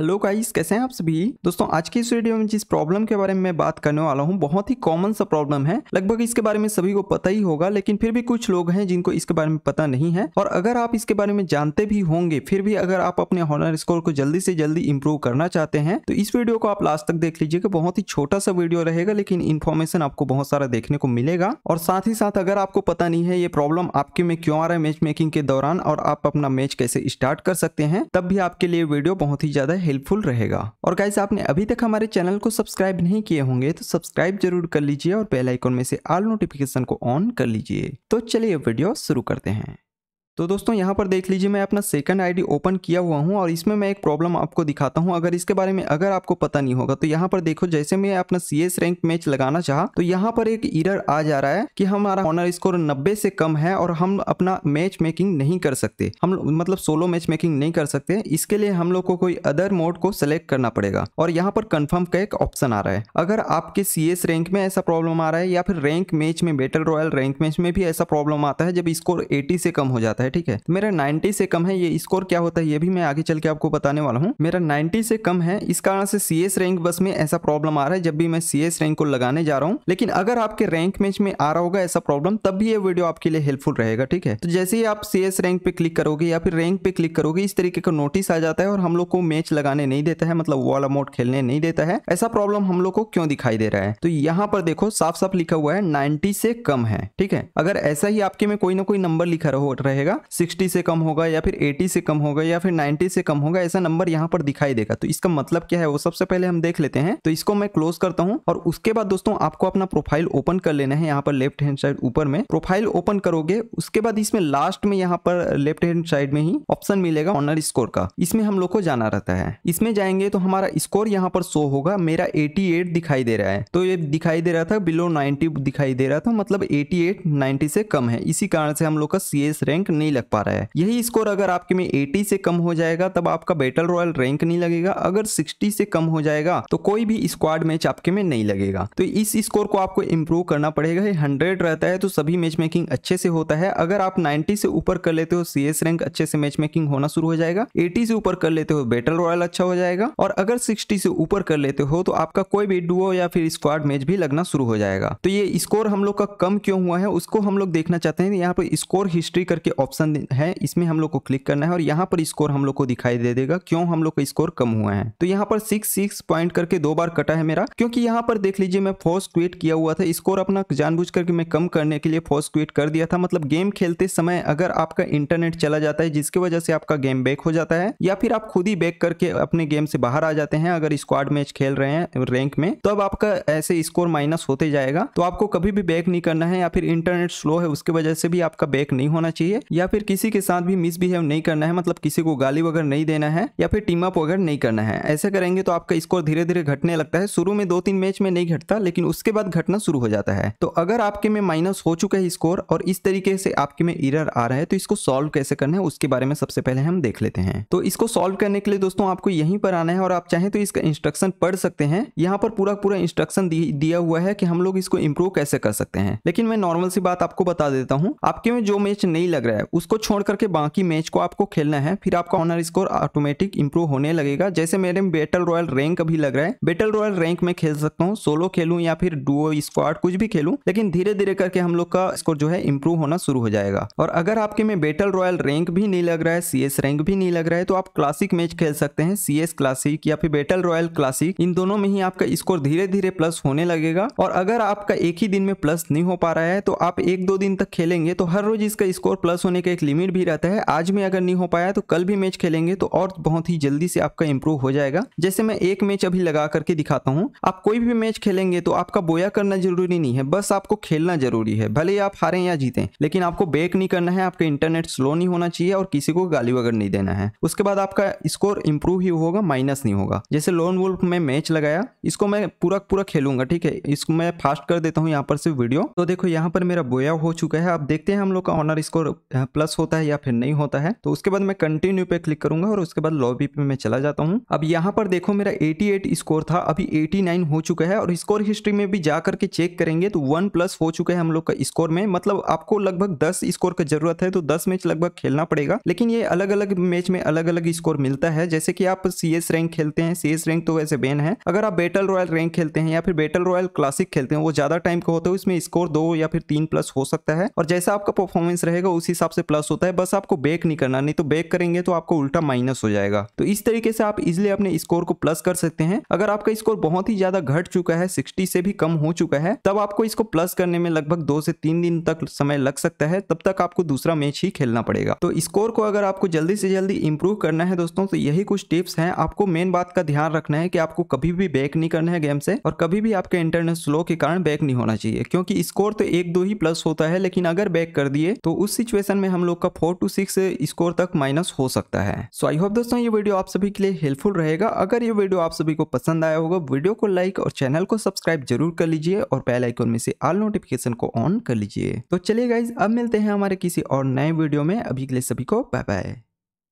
hello guys कैसे हैं आप सभी दोस्तों आज की इस वीडियो में जिस प्रॉब्लम के बारे में मैं बात करने वाला हूं बहुत ही कॉमन सा प्रॉब्लम है लगभग इसके बारे में सभी को पता ही होगा लेकिन फिर भी कुछ लोग हैं जिनको इसके बारे में पता नहीं है और अगर आप इसके बारे में जानते भी होंगे फिर भी अगर आप अपने हॉनर स्कोर को जल्दी से जल्दी इंप्रूव करना चाहते हैं तो इस वीडियो को आप लास्ट तक देख लीजिएगा बहुत ही छोटा सा वीडियो रहेगा लेकिन इन्फॉर्मेशन आपको बहुत सारा देखने को मिलेगा और साथ ही साथ अगर आपको पता नहीं है ये प्रॉब्लम आपके में क्यों आ रहा है मैच मेकिंग के दौरान और आप अपना मैच कैसे स्टार्ट कर सकते हैं तब भी आपके लिए वीडियो बहुत ही ज्यादा हेल्पफुल रहेगा और गाइस आपने अभी तक हमारे चैनल को सब्सक्राइब नहीं किए होंगे तो सब्सक्राइब जरूर कर लीजिए और बेलाइकॉन में से ऑल नोटिफिकेशन को ऑन कर लीजिए तो चलिए वीडियो शुरू करते हैं तो दोस्तों यहाँ पर देख लीजिए मैं अपना सेकंड आईडी ओपन किया हुआ हूँ और इसमें मैं एक प्रॉब्लम आपको दिखाता हूँ अगर इसके बारे में अगर आपको पता नहीं होगा तो यहाँ पर देखो जैसे मैं अपना सी रैंक मैच लगाना चाह तो यहाँ पर एक इरर आ जा रहा है कि हमारा ऑनर स्कोर नब्बे से कम है और हम अपना मैच मेकिंग नहीं कर सकते हम मतलब सोलो मैच मेकिंग नहीं कर सकते इसके लिए हम लोग को कोई अदर मोड को सिलेक्ट करना पड़ेगा और यहाँ पर कंफर्म का एक ऑप्शन आ रहा है अगर आपके सी रैंक में ऐसा प्रॉब्लम आ रहा है या फिर रैंक मैच में बेटल रॉयल रैंक मैच में भी ऐसा प्रॉब्लम आता है जब स्कोर एटी से कम हो जाता है है ठीक है मेरा नाइन्टी से कम है ये स्कोर क्या होता है ये भी मैं आगे चल के आपको बताने वाला हूँ मेरा नाइन्टी से कम है इस कारण से सी रैंक बस में ऐसा प्रॉब्लम आ रहा है जब भी मैं सी रैंक को लगाने जा रहा हूँ लेकिन अगर आपके रैंक मैच में आ रहा होगा ऐसा प्रॉब्लम तब भी ये वीडियो आपके लिए हेल्पफुल रहेगा ठीक है तो जैसे ही आप सी रैंक पे क्लिक करोगे या फिर रैंक पे क्लिक करोगे इस तरीके का नोटिस आ जाता है और हम लोग को मैच लगाने नहीं देता है मतलब वो वाला मोड खेलने नहीं देता है ऐसा प्रॉब्लम हम लोग को क्यों दिखाई दे रहा है तो यहाँ पर देखो साफ साफ लिखा हुआ है नाइन्टी से कम है ठीक है अगर ऐसा ही आपके में कोई ना कोई नंबर लिखा रहो रहेगा सिक्सटी से कम होगा या फिर एटी से कम होगा या फिर नाइन्टी से कम होगा ऐसा नंबर यहाँ पर दिखाई देगा तो इसका मतलब क्या है वो सबसे पहले हम देख लेते हैं तो इसको मैं क्लोज करता हूँ और उसके बाद दोस्तों आपको अपना प्रोफाइल ओपन कर लेना है यहाँ पर लेफ्ट हैंड साइड ऊपर में प्रोफाइल ओपन करोगे उसके बाद इसमें लास्ट में यहाँ पर लेफ्ट हैंड साइड में ही ऑप्शन मिलेगा ऑनर स्कोर का इसमें हम लोग को जाना रहता है इसमें जाएंगे तो हमारा स्कोर यहाँ पर शो होगा मेरा एटी दिखाई दे रहा है तो ये दिखाई दे रहा था बिलो नाइनटी दिखाई दे रहा था मतलब एटी एट से कम है इसी कारण से हम लोग का सी रैंक नहीं लग पा रहा है यही स्कोर अगर आपके में 80 से कम हो जाएगा तब आपका बैटल रॉयल रैंक नहीं लगेगा अगर 60 से कम हो जाएगा तो कोई भी स्क्वाड मैच आपके में नहीं लगेगा तो इस स्कोर को आपको इम्प्रूव करना पड़ेगा ये हंड्रेड रहता है तो सभी मैच मेकिंग अच्छे से होता है अगर आप नाइनटी से ऊपर कर लेते हो सी रैंक अच्छे से मैच मेकिंग होना शुरू हो जाएगा एटी से ऊपर कर लेते हो बैटल रॉयल अच्छा हो जाएगा और अगर सिक्सटी से ऊपर कर लेते हो तो आपका कोई भी डुओ या फिर स्क्वाड मैच भी लगना शुरू हो जाएगा तो ये स्कोर हम लोग का कम क्यों हुआ है उसको हम लोग देखना चाहते हैं यहाँ पर स्कोर हिस्ट्री करके ऑप्शन है इसमें हम लोग को क्लिक करना है और यहाँ पर स्कोर हम लोग को दिखाई दे देगा क्यों हम लोग का स्कोर कम हुआ है तो यहाँ पर सिक्स सिक्स पॉइंट करके दो बार कटा है मेरा क्योंकि यहाँ पर देख लीजिए मैं फोर्स क्विट किया हुआ था स्कोर अपना जानबूझ करके मैं कम करने के लिए फोर्स क्विट कर दिया था मतलब गेम खेलते समय अगर आपका इंटरनेट चला जाता है जिसकी वजह से आपका गेम बैक हो जाता है या फिर आप खुद ही बैक करके अपने गेम से बाहर आ जाते हैं अगर स्क्वाड मैच खेल रहे हैं रैंक में तो अब आपका ऐसे स्कोर माइनस होते जाएगा तो आपको कभी भी बैक नहीं करना है या फिर इंटरनेट स्लो है उसकी वजह से भी आपका बैक नहीं होना चाहिए या फिर किसी के साथ भी मिसबिहेव नहीं करना है मतलब किसी को गाली वगैरह नहीं देना है या फिर टीम अप वगैरह नहीं करना है ऐसे करेंगे तो आपका स्कोर धीरे धीरे घटने लगता है शुरू में दो तीन मैच में नहीं घटता लेकिन उसके बाद घटना शुरू हो जाता है तो अगर आपके में माइनस हो चुका है स्कोर और इस तरीके से आपके में इरर आ रहा है तो इसको सॉल्व कैसे करना है उसके बारे में सबसे पहले हम देख लेते हैं तो इसको सॉल्व करने के लिए दोस्तों आपको यहीं पर आना है और आप चाहें तो इसका इंस्ट्रक्शन पढ़ सकते हैं यहाँ पर पूरा पूरा इंस्ट्रक्शन दिया हुआ है कि हम लोग इसको इम्प्रूव कैसे कर सकते हैं लेकिन मैं नॉर्मल सी बात आपको बता देता हूँ आपके में जो मैच नहीं लग रहा है उसको छोड़ करके बाकी मैच को आपको खेलना है फिर आपका ऑनर स्कोर ऑटोमेटिक इंप्रूव होने लगेगा जैसे मेरे बेटल रॉयल रैंक अभी लग रहा है बेटल रॉयल रैंक में खेल सकता हूँ सोलो खेलूँ या फिर डुओ स्क्वाड कुछ भी खेलूँ लेकिन धीरे धीरे करके हम लोग का स्कोर जो है इम्प्रूव होना शुरू हो जाएगा और अगर आपके में बेटल रॉयल रैंक भी नहीं लग रहा है सी रैंक भी नहीं लग रहा है तो आप क्लासिक मैच खेल सकते हैं सी क्लासिक या फिर बेटल रॉयल क्लासिक इन दोनों में ही आपका स्कोर धीरे धीरे प्लस होने लगेगा और अगर आपका एक ही दिन में प्लस नहीं हो पा रहा है तो आप एक दो दिन तक खेलेंगे तो हर रोज इसका स्कोर प्लस होने खेलने का एक लिमिट भी रहता है आज में अगर नहीं हो पाया तो कल भी मैच खेलेंगे तो और बहुत ही जल्दी से आपका इम्प्रूव हो जाएगा जैसे मैं एक मैच अभी लगा करके दिखाता हूँ आप कोई भी मैच खेलेंगे तो आपका बोया करना जरूरी नहीं है बस आपको खेलना जरूरी है भले ही आप हारे या जीते लेकिन आपको बेक नहीं करना है आपका इंटरनेट स्लो नहीं होना चाहिए और किसी को गाली वगैरह नहीं देना है उसके बाद आपका स्कोर इंप्रूव ही होगा माइनस नहीं होगा जैसे लोन वुल्फ में मैच लगाया इसको मैं पूरा पूरा खेलूंगा ठीक है इसको मैं फास्ट कर देता हूँ यहाँ पर से वीडियो तो देखो यहाँ पर मेरा बोया हो चुका है अब देखते हैं हम लोग का ऑनर स्कोर प्लस होता है या फिर नहीं होता है तो उसके बाद मैं कंटिन्यू पे क्लिक करूंगा और उसके बाद लॉबी पे मैं चला जाता हूँ अब यहाँ पर देखो मेरा 88 स्कोर था अभी 89 हो चुका है और स्कोर हिस्ट्री में भी जाकर के चेक करेंगे तो वन प्लस हो चुका है हम लोग का स्कोर में मतलब आपको लगभग दस स्कोर का जरूरत है तो दस मैच लगभग खेलना पड़ेगा लेकिन ये अलग अलग मैच में अलग अलग स्कोर मिलता है जैसे कि आप सी रैंक खेलते हैं सी रैंक तो वैसे बेन है अगर आप बेटल रॉयल रैंक खेलते हैं या फिर बेटल रॉयल क्लासिक खेलते हैं वो ज्यादा टाइम का होता है उसमें स्कोर दो या फिर तीन प्लस हो सकता है और जैसा आपका परफॉर्मेंस रहेगा उस हिसाब से से प्लस होता है बस आपको बैक नहीं करना नहीं तो बैक करेंगे तो आपको उल्टा माइनस हो जाएगा तो इस तरीके से आप इजिली अपने स्कोर को प्लस कर सकते हैं अगर आपका स्कोर बहुत ही ज्यादा घट चुका है सिक्सटी से भी कम हो चुका है तब आपको इसको प्लस करने में लगभग दो से तीन दिन तक समय लग सकता है तब तक आपको दूसरा मैच ही खेलना पड़ेगा तो स्कोर को अगर आपको जल्दी से जल्दी इंप्रूव करना है दोस्तों तो यही कुछ टिप्स हैं आपको मेन बात का ध्यान रखना है कि आपको कभी भी बैक नहीं करना है गेम से और कभी भी आपके इंटरनेट स्लो के कारण बैक नहीं होना चाहिए क्योंकि स्कोर तो एक दो ही प्लस होता है लेकिन अगर बैक कर दिए तो उस सिचुएशन में में हम लोग का फोर टू सिक्स स्कोर तक माइनस हो सकता है सो आई होप दोस्तों ये वीडियो आप सभी के लिए हेल्पफुल रहेगा अगर ये वीडियो आप सभी को पसंद आया होगा वीडियो को लाइक और चैनल को सब्सक्राइब जरूर कर लीजिए और बेल आइकोन में से ऑल नोटिफिकेशन को ऑन कर लीजिए तो चलिए गाइज अब मिलते हैं हमारे किसी और नए वीडियो में अभी के लिए सभी को बाय बाय